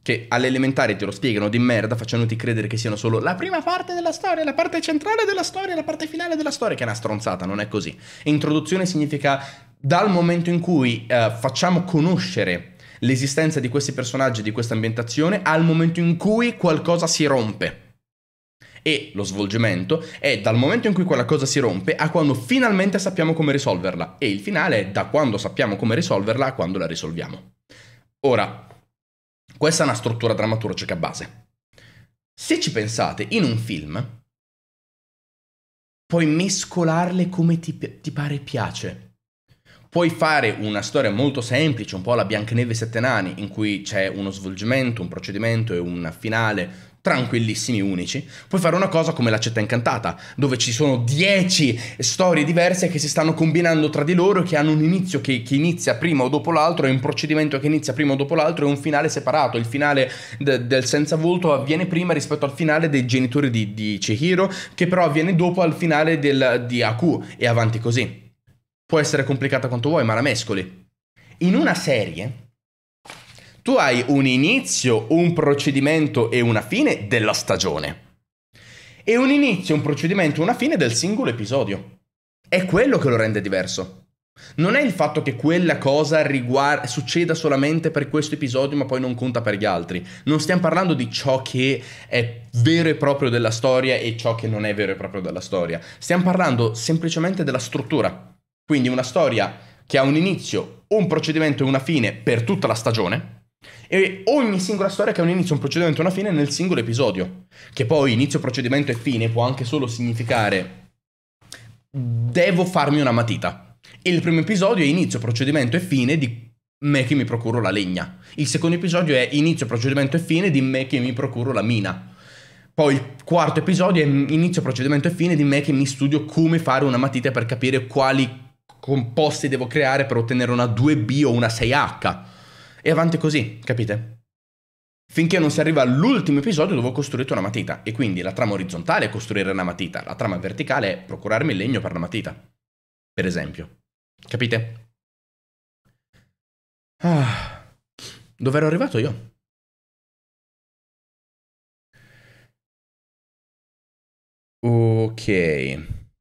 Che all'elementare te lo spiegano di merda facendoti credere che siano solo la prima parte della storia, la parte centrale della storia, la parte finale della storia, che è una stronzata, non è così. Introduzione significa dal momento in cui eh, facciamo conoscere l'esistenza di questi personaggi, di questa ambientazione, al momento in cui qualcosa si rompe e lo svolgimento è dal momento in cui quella cosa si rompe a quando finalmente sappiamo come risolverla e il finale è da quando sappiamo come risolverla a quando la risolviamo. Ora, questa è una struttura drammaturgica base. Se ci pensate, in un film puoi mescolarle come ti, ti pare piace. Puoi fare una storia molto semplice, un po' la Biancaneve e Sette Nani, in cui c'è uno svolgimento, un procedimento e un finale tranquillissimi, unici, puoi fare una cosa come la città incantata, dove ci sono 10 storie diverse che si stanno combinando tra di loro, che hanno un inizio che, che inizia prima o dopo l'altro, e un procedimento che inizia prima o dopo l'altro, e un finale separato. Il finale de, del senza volto avviene prima rispetto al finale dei genitori di, di Chihiro, che però avviene dopo al finale del, di Aku, e avanti così. Può essere complicata quanto vuoi, ma la mescoli. In una serie tu hai un inizio, un procedimento e una fine della stagione. E un inizio, un procedimento e una fine del singolo episodio. È quello che lo rende diverso. Non è il fatto che quella cosa riguarda, succeda solamente per questo episodio ma poi non conta per gli altri. Non stiamo parlando di ciò che è vero e proprio della storia e ciò che non è vero e proprio della storia. Stiamo parlando semplicemente della struttura. Quindi una storia che ha un inizio, un procedimento e una fine per tutta la stagione, e ogni singola storia che ha un inizio, un procedimento e una fine nel singolo episodio. Che poi inizio, procedimento e fine può anche solo significare devo farmi una matita. E il primo episodio è inizio, procedimento e fine di me che mi procuro la legna. Il secondo episodio è inizio, procedimento e fine di me che mi procuro la mina. Poi il quarto episodio è inizio, procedimento e fine di me che mi studio come fare una matita per capire quali composti devo creare per ottenere una 2B o una 6H e avanti così, capite? Finché non si arriva all'ultimo episodio dove ho costruito una matita. E quindi la trama orizzontale è costruire una matita, la trama verticale è procurarmi il legno per la matita. Per esempio. Capite? Ah, dove ero arrivato io? Ok. E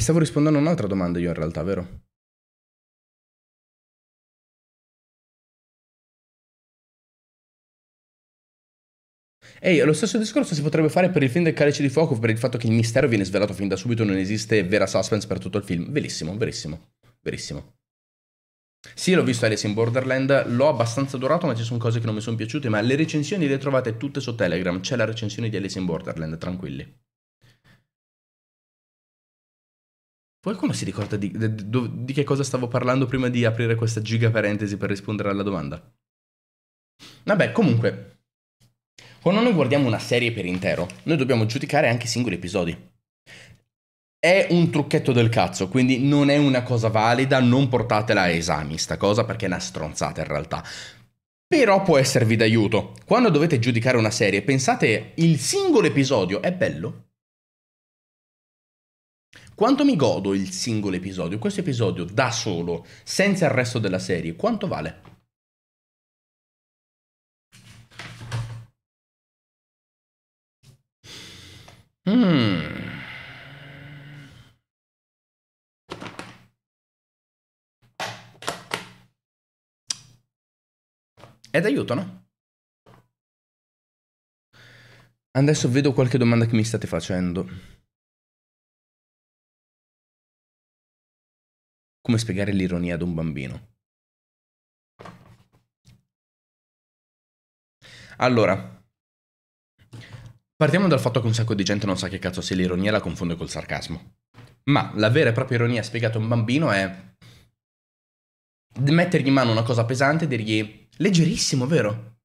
stavo rispondendo a un'altra domanda io in realtà, vero? E lo stesso discorso si potrebbe fare per il film del Calice di Fuoco, per il fatto che il mistero viene svelato fin da subito, non esiste vera suspense per tutto il film. Verissimo, verissimo, verissimo. Sì, l'ho visto Alice in Borderland, l'ho abbastanza adorato, ma ci sono cose che non mi sono piaciute, ma le recensioni le trovate tutte su Telegram, c'è la recensione di Alice in Borderland, tranquilli. Qualcuno si ricorda di, di, di che cosa stavo parlando prima di aprire questa giga parentesi per rispondere alla domanda? Vabbè, comunque, quando noi guardiamo una serie per intero, noi dobbiamo giudicare anche i singoli episodi. È un trucchetto del cazzo, quindi non è una cosa valida, non portatela a esami sta cosa perché è una stronzata in realtà. Però può esservi d'aiuto. Quando dovete giudicare una serie, pensate il singolo episodio è bello? Quanto mi godo il singolo episodio? Questo episodio da solo, senza il resto della serie, quanto vale? Mm. Ed aiuto, no? Adesso vedo qualche domanda che mi state facendo. Come spiegare l'ironia ad un bambino? Allora, Partiamo dal fatto che un sacco di gente non sa che cazzo sia l'ironia e la confonde col sarcasmo. Ma la vera e propria ironia spiegata a un bambino è mettergli in mano una cosa pesante e dirgli leggerissimo, vero?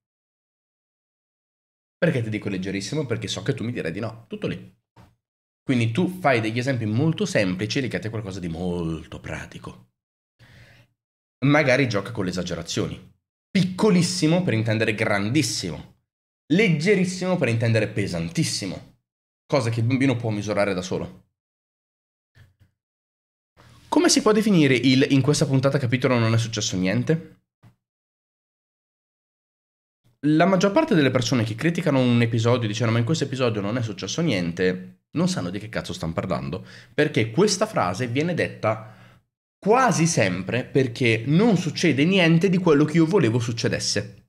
Perché ti dico leggerissimo? Perché so che tu mi direi di no, tutto lì. Quindi tu fai degli esempi molto semplici e ricatti qualcosa di molto pratico. Magari gioca con le esagerazioni. Piccolissimo per intendere grandissimo Leggerissimo per intendere pesantissimo, cosa che il bambino può misurare da solo. Come si può definire il in questa puntata capitolo non è successo niente? La maggior parte delle persone che criticano un episodio dicendo ma in questo episodio non è successo niente, non sanno di che cazzo stanno parlando, perché questa frase viene detta quasi sempre perché non succede niente di quello che io volevo succedesse.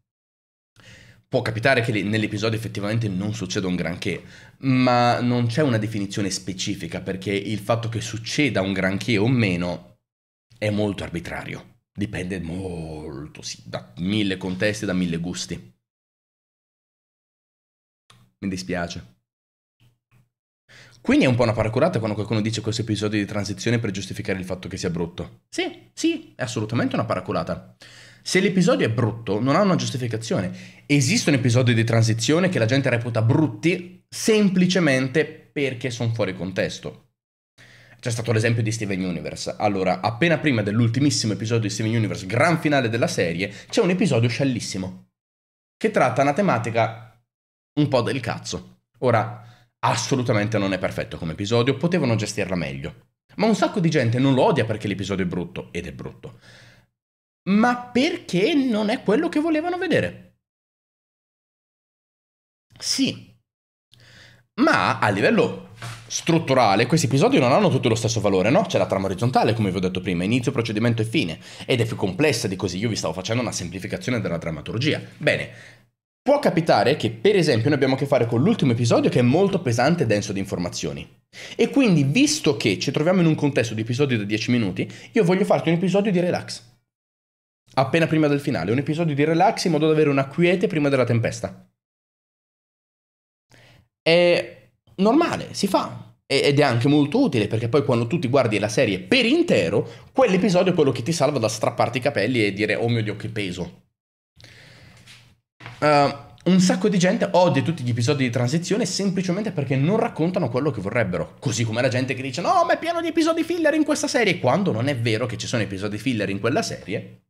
Può capitare che nell'episodio effettivamente non succeda un granché, ma non c'è una definizione specifica perché il fatto che succeda un granché o meno è molto arbitrario. Dipende molto, sì, da mille contesti, e da mille gusti. Mi dispiace. Quindi è un po' una paracurata quando qualcuno dice questo episodio di transizione per giustificare il fatto che sia brutto. Sì, sì, è assolutamente una paracurata. Se l'episodio è brutto, non ha una giustificazione. Esistono episodi di transizione che la gente reputa brutti semplicemente perché sono fuori contesto. C'è stato l'esempio di Steven Universe. Allora, appena prima dell'ultimissimo episodio di Steven Universe, gran finale della serie, c'è un episodio sciallissimo che tratta una tematica un po' del cazzo. Ora, assolutamente non è perfetto come episodio, potevano gestirla meglio. Ma un sacco di gente non lo odia perché l'episodio è brutto, ed è brutto ma perché non è quello che volevano vedere. Sì, ma a livello strutturale questi episodi non hanno tutti lo stesso valore, no? C'è la trama orizzontale, come vi ho detto prima, inizio, procedimento e fine, ed è più complessa di così, io vi stavo facendo una semplificazione della drammaturgia. Bene. Può capitare che, per esempio, noi abbiamo a che fare con l'ultimo episodio che è molto pesante e denso di informazioni. E quindi, visto che ci troviamo in un contesto di episodi da 10 minuti, io voglio farti un episodio di relax appena prima del finale, un episodio di relax in modo da avere una quiete prima della tempesta. È normale, si fa. Ed è anche molto utile perché poi quando tu ti guardi la serie per intero, quell'episodio è quello che ti salva da strapparti i capelli e dire oh mio dio che peso. Uh, un sacco di gente odia tutti gli episodi di transizione semplicemente perché non raccontano quello che vorrebbero. Così come la gente che dice no ma è pieno di episodi filler in questa serie, quando non è vero che ci sono episodi filler in quella serie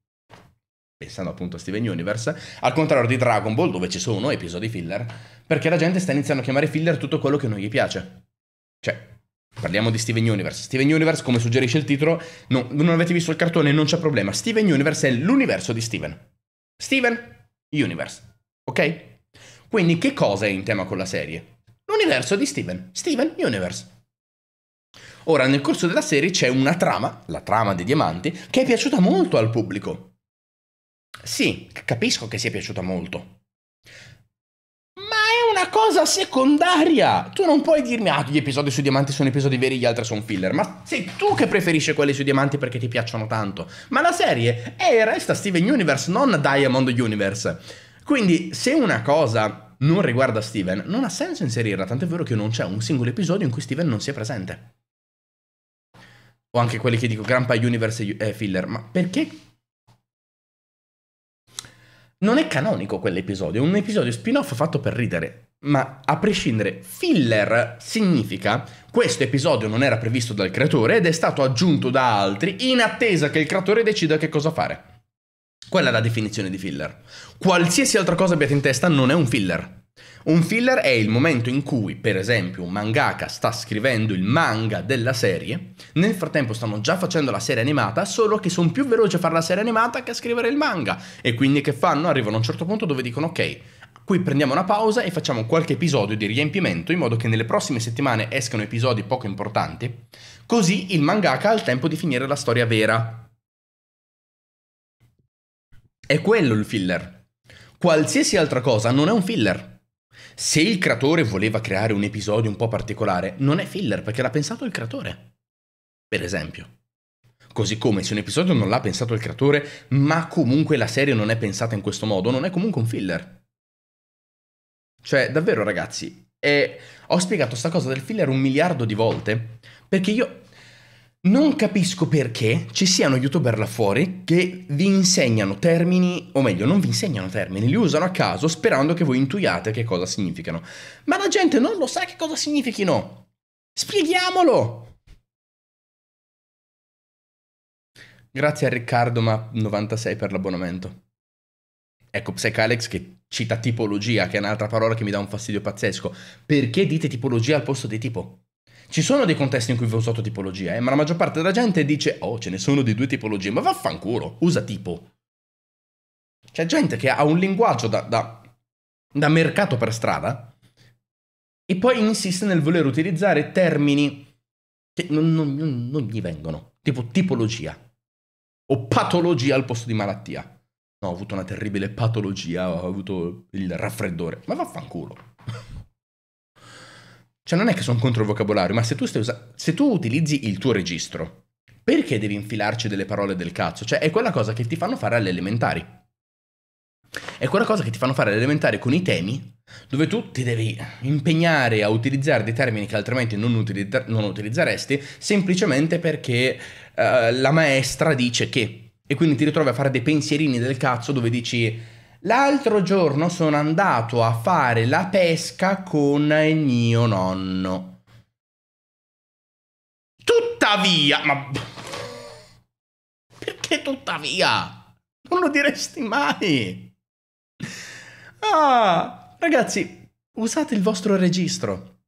pensando appunto a Steven Universe, al contrario di Dragon Ball dove ci sono episodi filler, perché la gente sta iniziando a chiamare filler tutto quello che non gli piace. Cioè, parliamo di Steven Universe. Steven Universe, come suggerisce il titolo, no, non avete visto il cartone, non c'è problema. Steven Universe è l'universo di Steven. Steven Universe, ok? Quindi che cosa è in tema con la serie? L'universo di Steven, Steven Universe. Ora, nel corso della serie c'è una trama, la trama dei diamanti, che è piaciuta molto al pubblico. Sì, capisco che sia piaciuta molto. Ma è una cosa secondaria. Tu non puoi dirmi, ah, gli episodi sui diamanti sono episodi veri, gli altri sono filler. Ma sei tu che preferisci quelli sui diamanti perché ti piacciono tanto. Ma la serie è e resta Steven Universe, non Diamond Universe. Quindi, se una cosa non riguarda Steven, non ha senso inserirla, tant'è vero che non c'è un singolo episodio in cui Steven non sia presente. O anche quelli che dico Grandpa Universe e filler, ma perché non è canonico quell'episodio, è un episodio spin-off fatto per ridere. Ma a prescindere, filler significa questo episodio non era previsto dal creatore ed è stato aggiunto da altri in attesa che il creatore decida che cosa fare. Quella è la definizione di filler. Qualsiasi altra cosa abbiate in testa non è un filler. Un filler è il momento in cui, per esempio, un mangaka sta scrivendo il manga della serie, nel frattempo stanno già facendo la serie animata, solo che sono più veloci a fare la serie animata che a scrivere il manga. E quindi che fanno? Arrivano a un certo punto dove dicono ok, Qui prendiamo una pausa e facciamo qualche episodio di riempimento in modo che nelle prossime settimane escano episodi poco importanti, così il mangaka ha il tempo di finire la storia vera. È quello il filler. Qualsiasi altra cosa non è un filler se il creatore voleva creare un episodio un po' particolare, non è filler perché l'ha pensato il creatore, per esempio. Così come se un episodio non l'ha pensato il creatore, ma comunque la serie non è pensata in questo modo, non è comunque un filler. Cioè, davvero ragazzi, è... ho spiegato questa cosa del filler un miliardo di volte, perché io non capisco perché ci siano youtuber là fuori che vi insegnano termini, o meglio, non vi insegnano termini, li usano a caso sperando che voi intuiate che cosa significano. Ma la gente non lo sa che cosa significhino. Spieghiamolo! Grazie a Riccardo ma 96 per l'abbonamento. Ecco, Psychalex che cita tipologia, che è un'altra parola che mi dà un fastidio pazzesco. Perché dite tipologia al posto di tipo? Ci sono dei contesti in cui va usato tipologia, eh, ma la maggior parte della gente dice oh ce ne sono di due tipologie, ma vaffanculo, usa tipo. C'è gente che ha un linguaggio da, da, da mercato per strada e poi insiste nel voler utilizzare termini che non, non, non gli vengono, tipo tipologia o patologia al posto di malattia. No, ho avuto una terribile patologia, ho avuto il raffreddore, ma vaffanculo. Cioè non è che sono contro il vocabolario, ma se tu, usa- se tu utilizzi il tuo registro, perché devi infilarci delle parole del cazzo? Cioè è quella cosa che ti fanno fare alle elementari. È quella cosa che ti fanno fare alle elementari con i temi, dove tu ti devi impegnare a utilizzare dei termini che altrimenti non, utilizza- non utilizzeresti, semplicemente perché uh, la maestra dice che. E quindi ti ritrovi a fare dei pensierini del cazzo dove dici L'altro giorno sono andato a fare la pesca con il mio nonno. Tuttavia, ma perché tuttavia? Non lo diresti mai. Ah, ragazzi, usate il vostro registro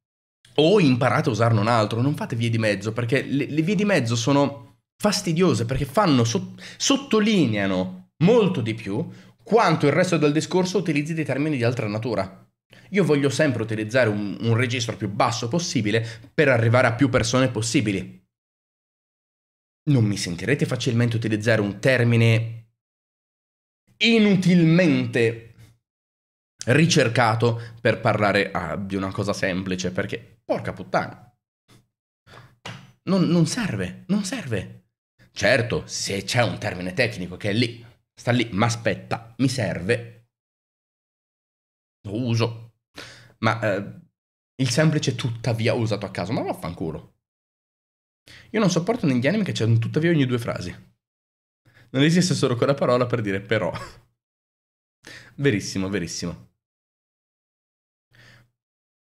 o imparate a usarne un altro, non fate vie di mezzo, perché le, le vie di mezzo sono fastidiose, perché fanno, so, sottolineano molto di più quanto il resto del discorso utilizzi dei termini di altra natura. Io voglio sempre utilizzare un, un registro più basso possibile per arrivare a più persone possibili. Non mi sentirete facilmente utilizzare un termine inutilmente ricercato per parlare ah, di una cosa semplice, perché porca puttana. Non, non serve, non serve. Certo, se c'è un termine tecnico che è lì Sta lì, ma aspetta, mi serve. Lo uso. Ma eh, il semplice tuttavia usato a caso, ma vaffanculo. Io non sopporto negli anime che c'è un tuttavia ogni due frasi. Non esiste solo quella parola per dire però. Verissimo, verissimo.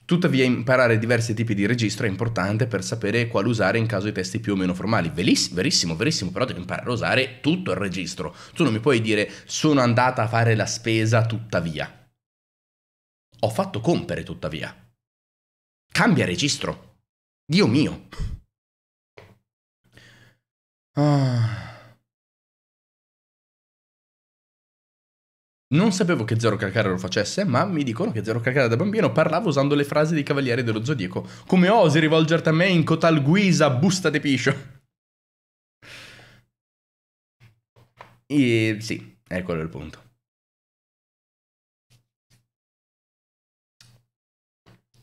Tuttavia imparare diversi tipi di registro è importante per sapere quale usare in caso di testi più o meno formali. Verissimo, verissimo, verissimo, però devi imparare a usare tutto il registro. Tu non mi puoi dire sono andata a fare la spesa tuttavia. Ho fatto compere tuttavia. Cambia registro. Dio mio. Ah. Non sapevo che Zero Calcare lo facesse, ma mi dicono che Zero Calcare da bambino parlava usando le frasi dei Cavalieri dello Zodiaco. Come osi rivolgerti a me in cotal guisa, busta de piscio? E sì, è quello il punto.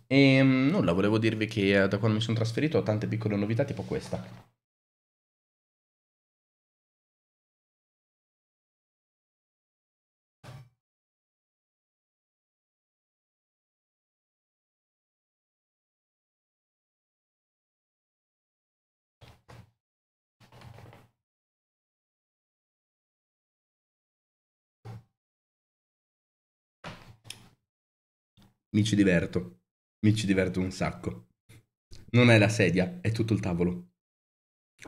E ehm, nulla, volevo dirvi che eh, da quando mi sono trasferito ho tante piccole novità, tipo questa. mi ci diverto. Mi ci diverto un sacco. Non è la sedia, è tutto il tavolo.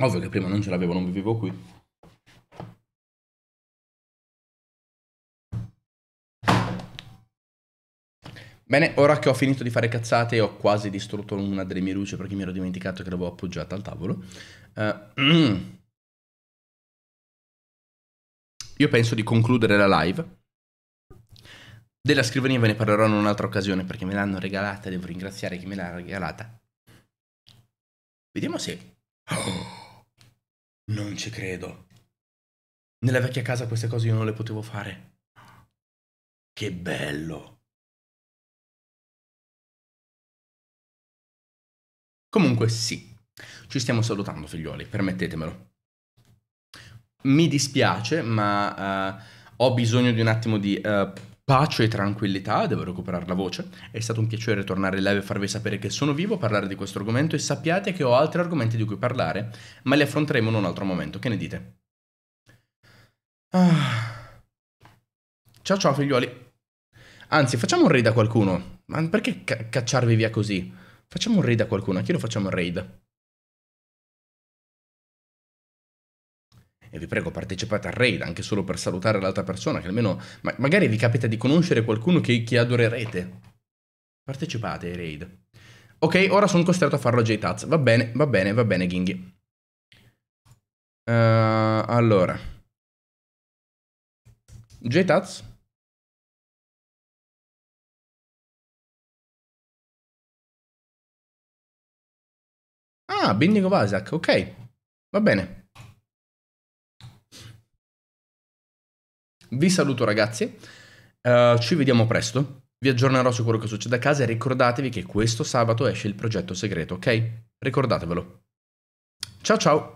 Ovvio che prima non ce l'avevo, non vivevo qui. Bene, ora che ho finito di fare cazzate e ho quasi distrutto una delle mie luci perché mi ero dimenticato che l'avevo appoggiata al tavolo. Uh, io penso di concludere la live della scrivania ve ne parlerò in un'altra occasione perché me l'hanno regalata e devo ringraziare chi me l'ha regalata. Vediamo se... Oh, non ci credo. Nella vecchia casa queste cose io non le potevo fare. Che bello. Comunque sì, ci stiamo salutando figlioli, permettetemelo. Mi dispiace, ma uh, ho bisogno di un attimo di... Uh, pace e tranquillità, devo recuperare la voce. È stato un piacere tornare in live e farvi sapere che sono vivo parlare di questo argomento e sappiate che ho altri argomenti di cui parlare, ma li affronteremo in un altro momento. Che ne dite? Ah. Ciao ciao figlioli. Anzi, facciamo un raid a qualcuno. Ma perché ca- cacciarvi via così? Facciamo un raid a qualcuno, a chi lo facciamo un raid? E vi prego, partecipate al raid anche solo per salutare l'altra persona, che almeno ma magari vi capita di conoscere qualcuno che, che adorerete. Partecipate ai raid. Ok, ora sono costretto a farlo a j Va bene, va bene, va bene, Ginghi. Uh, eh, allora. j Ah, Binding of Isaac, ok. Va bene. Vi saluto ragazzi, uh, ci vediamo presto, vi aggiornerò su quello che succede a casa e ricordatevi che questo sabato esce il progetto segreto, ok? Ricordatevelo. Ciao ciao!